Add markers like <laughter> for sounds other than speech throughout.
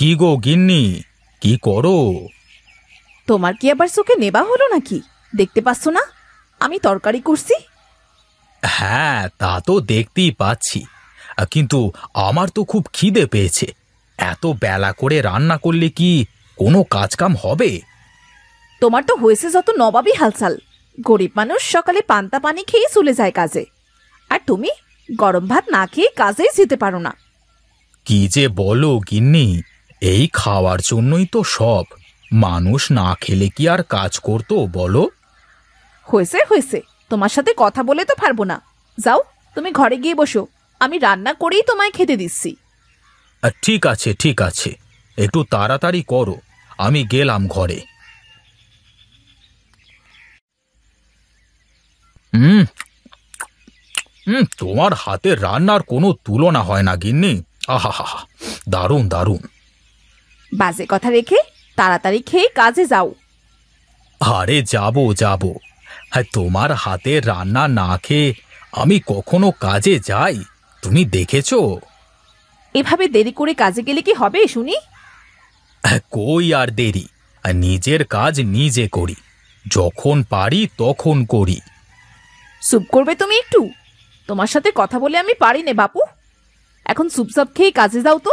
কি গো গিন্নি কি করো তোমার কি আবার চোখে নেবা হলো নাকি দেখতে পাচ্ছ না আমি তরকারি করছি হ্যাঁ তা তো দেখতেই পাচ্ছি কিন্তু আমার তো খুব খিদে পেয়েছে এত বেলা করে রান্না করলে কি কোনো কাজকাম হবে তোমার তো হয়েছে যত নবাবি হালচাল গরিব মানুষ সকালে পান্তা পানি খেয়ে চলে যায় কাজে আর তুমি গরম ভাত না খেয়ে কাজেই যেতে পারো না কি যে বলো গিন্নি এই খাওয়ার জন্যই তো সব মানুষ না খেলে কি আর কাজ করতো বলো হয়েছে হয়েছে তোমার সাথে কথা বলে তো পারবো না যাও তুমি ঘরে গিয়ে বসো আমি রান্না করেই তোমায় খেতে দিচ্ছি ঠিক আছে ঠিক আছে একটু তাড়াতাড়ি করো আমি গেলাম ঘরে হুম হুম তোমার হাতে রান্নার কোনো তুলনা হয় না গিন্নি আহা হা দারুণ দারুণ বাজে কথা রেখে তাড়াতাড়ি খেয়ে কাজে যাও আরে যাব যাব হ্যাঁ তোমার হাতে রান্না না খেয়ে আমি কখনো কাজে যাই তুমি দেখেছো এভাবে দেরি করে কাজে গেলে কি হবে শুনি হ্যাঁ, কই আর দেরি আর নিজের কাজ নিজে করি যখন পারি তখন করি সুপ করবে তুমি একটু তোমার সাথে কথা বলে আমি পারি নে বাপু এখন সুপসাপ খেয়ে কাজে যাও তো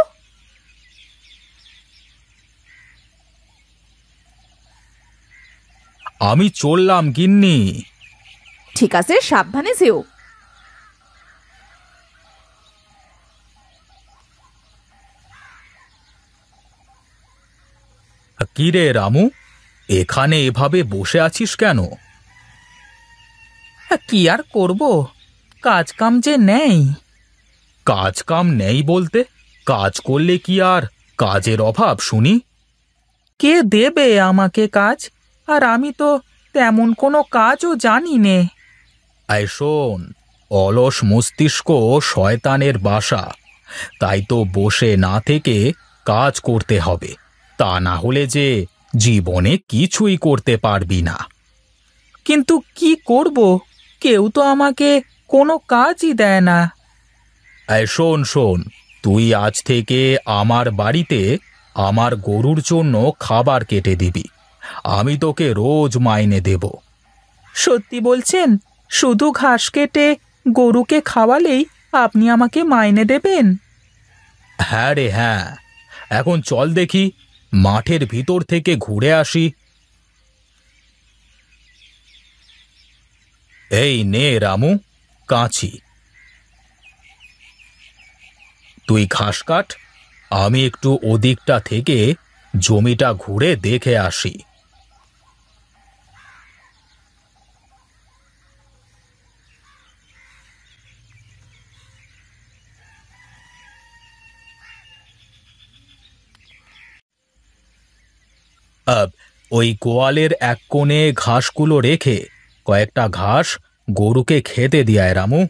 আমি চললাম গিন্নি ঠিক আছে সাবধানে যেও কি রে রামু এখানে এভাবে বসে আছিস কেন কি আর করব কাজ কাম যে নেই কাজ কাম নেই বলতে কাজ করলে কি আর কাজের অভাব শুনি কে দেবে আমাকে কাজ আর আমি তো তেমন কোনো কাজও জানি নে আয় শোন অলস মস্তিষ্ক শয়তানের বাসা তাই তো বসে না থেকে কাজ করতে হবে তা না হলে যে জীবনে কিছুই করতে পারবি না কিন্তু কি করব কেউ তো আমাকে কোনো কাজই দেয় না শোন শোন তুই আজ থেকে আমার বাড়িতে আমার গরুর জন্য খাবার কেটে দিবি আমি তোকে রোজ মাইনে দেব সত্যি বলছেন শুধু ঘাস কেটে গরুকে খাওয়ালেই আপনি আমাকে মাইনে দেবেন হ্যাঁ রে হ্যাঁ এখন চল দেখি মাঠের ভিতর থেকে ঘুরে আসি এই নে রামু কাঁচি তুই ঘাস কাট আমি একটু ওদিকটা থেকে জমিটা ঘুরে দেখে আসি আহ, ওই গোয়ালের এক কোণে ঘাসগুলো রেখে কয়েকটা ঘাস গরুকে খেতে দিয়ায় রামু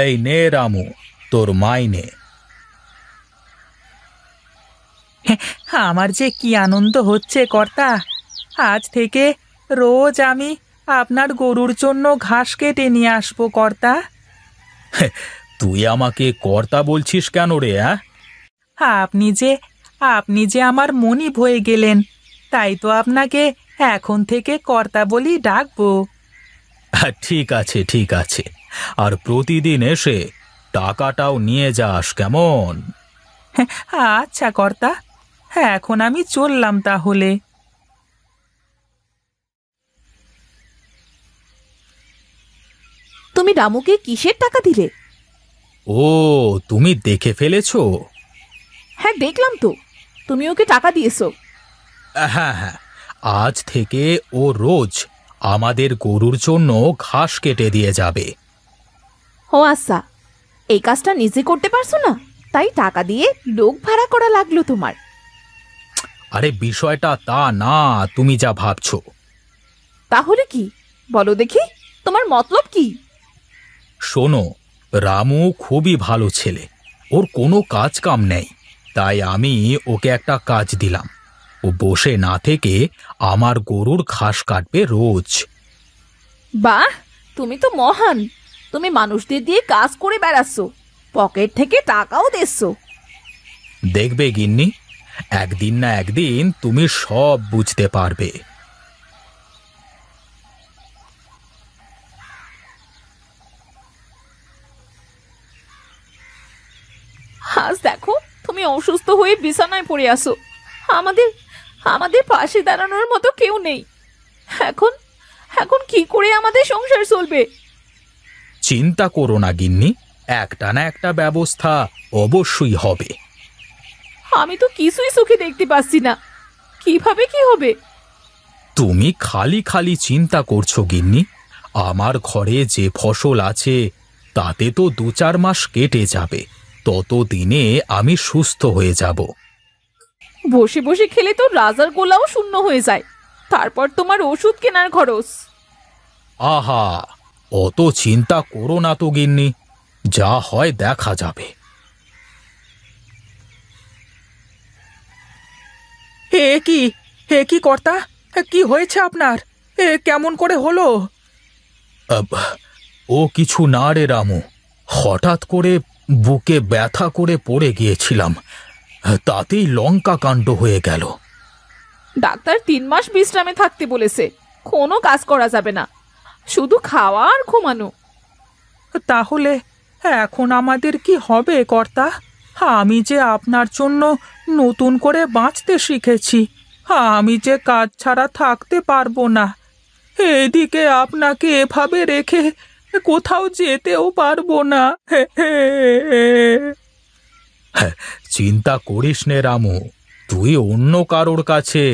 এই নে রামু তোর মাইনে আমার যে কি আনন্দ হচ্ছে কর্তা আজ থেকে রোজ আমি আপনার গরুর জন্য ঘাস কেটে নিয়ে আসবো কর্তা <laughs> তুই আমাকে কর্তা বলছিস কেন রে আপনি যে আপনি যে আমার মনিব হয়ে গেলেন তাই তো আপনাকে এখন থেকে কর্তা বলি ডাকবো হ্যাঁ, ঠিক আছে ঠিক আছে আর প্রতিদিন এসে টাকাটাও নিয়ে যাস কেমন হ্যাঁ, আচ্ছা কর্তা হ্যাঁ এখন আমি চললাম তাহলে তুমি রামুকে কিসের টাকা দিলে ও তুমি দেখে ফেলেছো হ্যাঁ দেখলাম তো তুমি ওকে টাকা দিয়েছো হ্যাঁ হ্যাঁ আজ থেকে ও রোজ আমাদের গরুর জন্য ঘাস কেটে দিয়ে যাবে ও আচ্ছা এই কাজটা নিজে করতে পারছো না তাই টাকা দিয়ে লোক ভাড়া করা লাগলো তোমার আরে বিষয়টা তা না তুমি যা ভাবছো তাহলে কি বলো দেখি তোমার মতলব কি শোনো রামু খুবই ভালো ছেলে ওর কোনো কাজ কাম নেই তাই আমি ওকে একটা কাজ দিলাম ও বসে না থেকে আমার গরুর ঘাস কাটবে রোজ বা তুমি তো মহান তুমি মানুষদের দিয়ে কাজ করে বেড়াচ্ছ পকেট থেকে টাকাও দেশ দেখবে গিন্নি একদিন না একদিন তুমি সব বুঝতে পারবে আজ দেখো তুমি অসুস্থ হয়ে বিছানায় পড়ে আসো আমাদের আমাদের পাশে দাঁড়ানোর মতো কেউ নেই এখন এখন কি করে আমাদের সংসার চলবে চিন্তা করো না গিন্নি একটা না একটা ব্যবস্থা অবশ্যই হবে আমি তো কিছুই সুখে দেখতে পাচ্ছি না কিভাবে কি হবে তুমি খালি খালি চিন্তা করছো গিন্নি আমার ঘরে যে ফসল আছে তাতে তো দু চার মাস কেটে যাবে ততদিনে আমি সুস্থ হয়ে যাব বসে বসে খেলে তো রাজার গোলাও শূন্য হয়ে যায় তারপর তোমার ওষুধ কেনার খরচ আহা অত চিন্তা করো না তো গিন্নি যা হয় দেখা যাবে হে কি হে কি কর্তা কি হয়েছে আপনার এ কেমন করে হলো ও কিছু না রে রামু হঠাৎ করে বুকে ব্যথা করে পড়ে গিয়েছিলাম তাতেই লঙ্কা কাণ্ড হয়ে গেল ডাক্তার তিন মাস বিশ্রামে থাকতে বলেছে কোনো কাজ করা যাবে না শুধু খাওয়া আর ঘুমানো তাহলে এখন আমাদের কি হবে কর্তা আমি যে আপনার জন্য নতুন করে বাঁচতে শিখেছি আমি যে কাজ ছাড়া থাকতে পারবো না এদিকে আপনাকে এভাবে রেখে কোথাও যেতেও পারবো না হ্যাঁ, চিন্তা করিস নে রামু তুই অন্য কারোর কাছে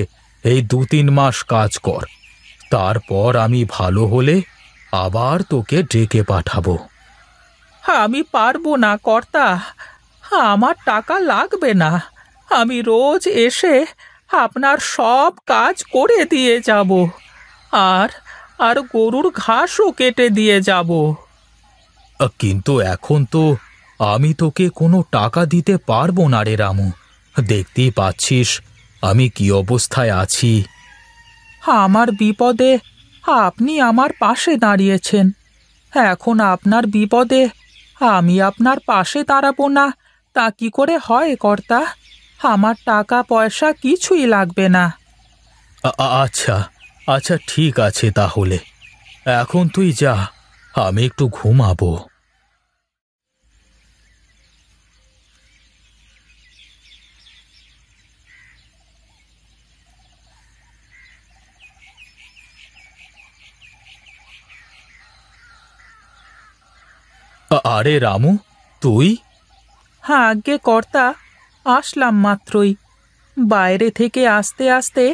এই দু তিন মাস কাজ কর তারপর আমি ভালো হলে আবার তোকে ডেকে পাঠাবো আমি পারবো না কর্তা আমার টাকা লাগবে না আমি রোজ এসে আপনার সব কাজ করে দিয়ে যাব আর আর গরুর ঘাসও কেটে দিয়ে যাব কিন্তু এখন তো আমি তোকে কোনো টাকা দিতে পারবো না রে রামু দেখতেই পাচ্ছিস আমি কি অবস্থায় আছি আমার বিপদে আপনি আমার পাশে দাঁড়িয়েছেন এখন আপনার বিপদে আমি আপনার পাশে দাঁড়াবো না তা কি করে হয় কর্তা আমার টাকা পয়সা কিছুই লাগবে না আচ্ছা আচ্ছা ঠিক আছে তাহলে এখন তুই যা আমি একটু ঘুমাবো আরে রামু তুই হ্যাঁ আগে কর্তা আসলাম মাত্রই বাইরে থেকে আসতে আসতে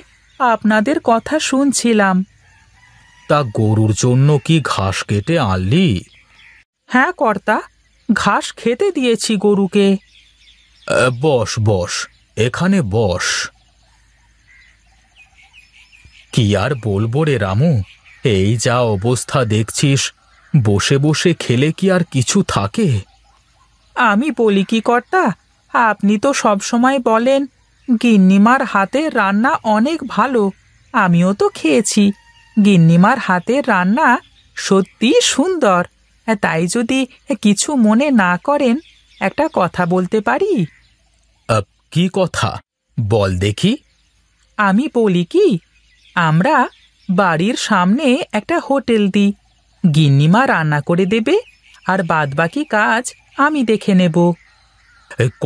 আপনাদের কথা শুনছিলাম তা গরুর জন্য কি ঘাস কেটে আনলি হ্যাঁ কর্তা ঘাস খেতে দিয়েছি গরুকে বস বস এখানে বস কি আর বলবো রে রামু এই যা অবস্থা দেখছিস বসে বসে খেলে কি আর কিছু থাকে আমি বলি কি কর্তা আপনি তো সব সময় বলেন গিন্নিমার হাতে রান্না অনেক ভালো আমিও তো খেয়েছি গিন্নিমার হাতে রান্না সত্যি সুন্দর তাই যদি কিছু মনে না করেন একটা কথা বলতে পারি কি কথা বল দেখি আমি বলি কি আমরা বাড়ির সামনে একটা হোটেল দিই গিন্নিমা রান্না করে দেবে আর বাদবাকি কাজ আমি দেখে নেব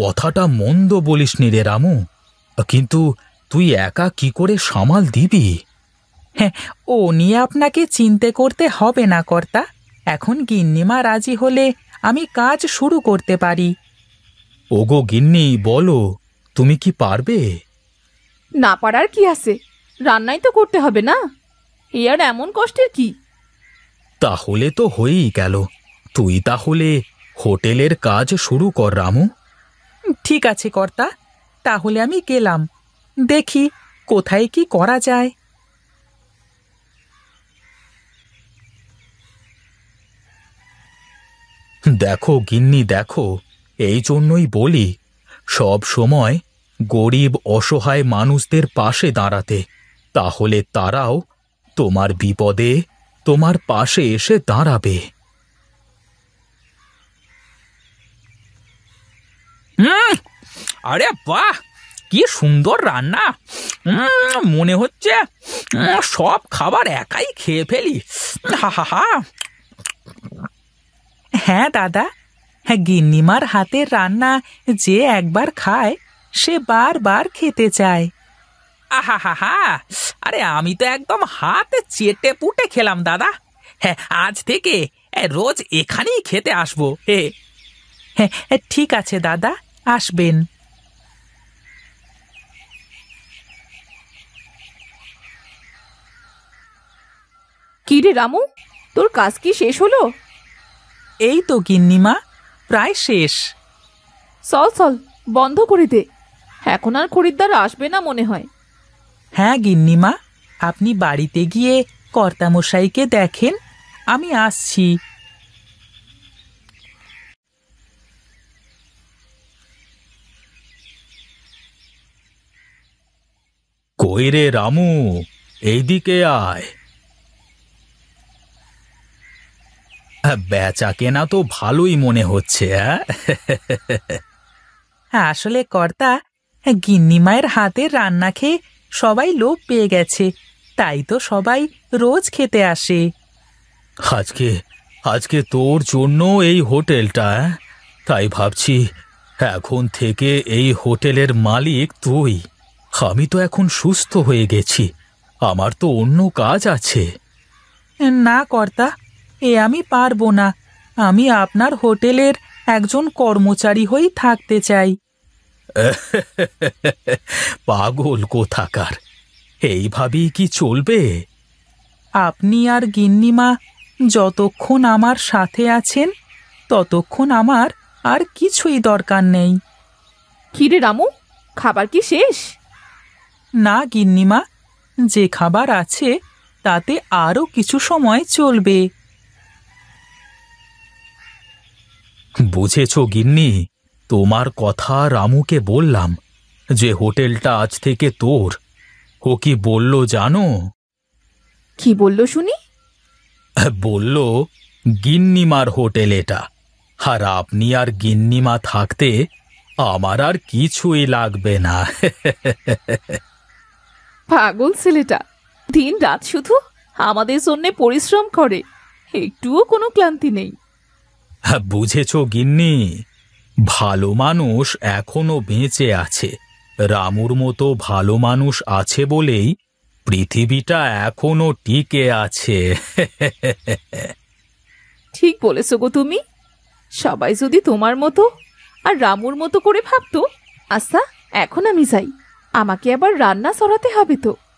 কথাটা মন্দ বলিস নি রে রামু কিন্তু তুই একা কি করে সামাল দিবি হ্যাঁ ও নিয়ে আপনাকে চিনতে করতে হবে না কর্তা এখন গিন্নিমা রাজি হলে আমি কাজ শুরু করতে পারি ওগো গিন্নি বলো তুমি কি পারবে না পারার কি আছে রান্নাই তো করতে হবে না এ আর এমন কষ্টের কি তাহলে তো হয়েই গেল তুই তাহলে হোটেলের কাজ শুরু কর রামু ঠিক আছে কর্তা তাহলে আমি গেলাম দেখি কোথায় কি করা যায় দেখো গিন্নি দেখো এই জন্যই বলি সব সময় গরিব অসহায় মানুষদের পাশে দাঁড়াতে তাহলে তারাও তোমার বিপদে তোমার পাশে এসে দাঁড়াবে হুম আরে বাহ কি সুন্দর রান্না মনে হচ্ছে সব খাবার একাই খেয়ে ফেলি হা হা হা হ্যাঁ দাদা হ্যাঁ গিন্নিমার হাতের রান্না যে একবার খায় সে বারবার খেতে চায় আহা হা হা আরে আমি তো একদম হাতে চেটে পুটে খেলাম দাদা হ্যাঁ আজ থেকে রোজ এখানেই খেতে আসবো হে হ্যাঁ ঠিক আছে দাদা আসবেন কি রে রামু তোর কাজ কি শেষ হলো এই তো গিন্নিমা প্রায় শেষ চল চল বন্ধ করে দে এখন আর খরিদ্দার আসবে না মনে হয় হ্যাঁ গিন্নিমা আপনি বাড়িতে গিয়ে কর্তামশাইকে দেখেন আমি আসছি কই রে রামু এইদিকে আয় বেচা কেনা তো ভালোই মনে হচ্ছে অ্যাঁ? <laughs> হ্যাঁ, আসলে কর্তা হ্যাঁ, গিন্নিমায়ের হাতের রান্না খেয়ে সবাই লোভ পেয়ে গেছে তাই তো সবাই রোজ খেতে আসে আজকে আজকে তোর জন্য এই হোটেলটা তাই ভাবছি এখন থেকে এই হোটেলের মালিক তুই আমি তো এখন সুস্থ হয়ে গেছি আমার তো অন্য কাজ আছে না কর্তা এ আমি পারবো না আমি আপনার হোটেলের একজন কর্মচারী হয়েই থাকতে চাই <laughs> পাগল কোথাকার এইভাবেই কি চলবে আপনি আর গিন্নিমা যতক্ষণ আমার সাথে আছেন ততক্ষণ আমার আর কিছুই দরকার নেই কিরে রামু খাবার কি শেষ না গিন্নিমা যে খাবার আছে তাতে আরও কিছু সময় চলবে বুঝেছ গিন্নি তোমার কথা রামুকে বললাম যে হোটেলটা আজ থেকে তোর ও কি বলল জানো কি বলল শুনি বলল গিন্নিমার হোটেল এটা আর আপনি আর গিন্নিমা থাকতে আমার আর কিছুই লাগবে না পাগল ছেলেটা দিন রাত শুধু আমাদের জন্য পরিশ্রম করে একটুও কোনো ক্লান্তি নেই হ্যাঁ বুঝেছ গিন্নি ভালো মানুষ এখনো বেঁচে আছে রামুর মতো ভালো মানুষ আছে বলেই পৃথিবীটা এখনো টিকে আছে ঠিক বলেছো গো তুমি সবাই যদি তোমার মতো আর রামুর মতো করে ভাবতো আচ্ছা এখন আমি যাই আমাকে আবার রান্না সরাতে হবে তো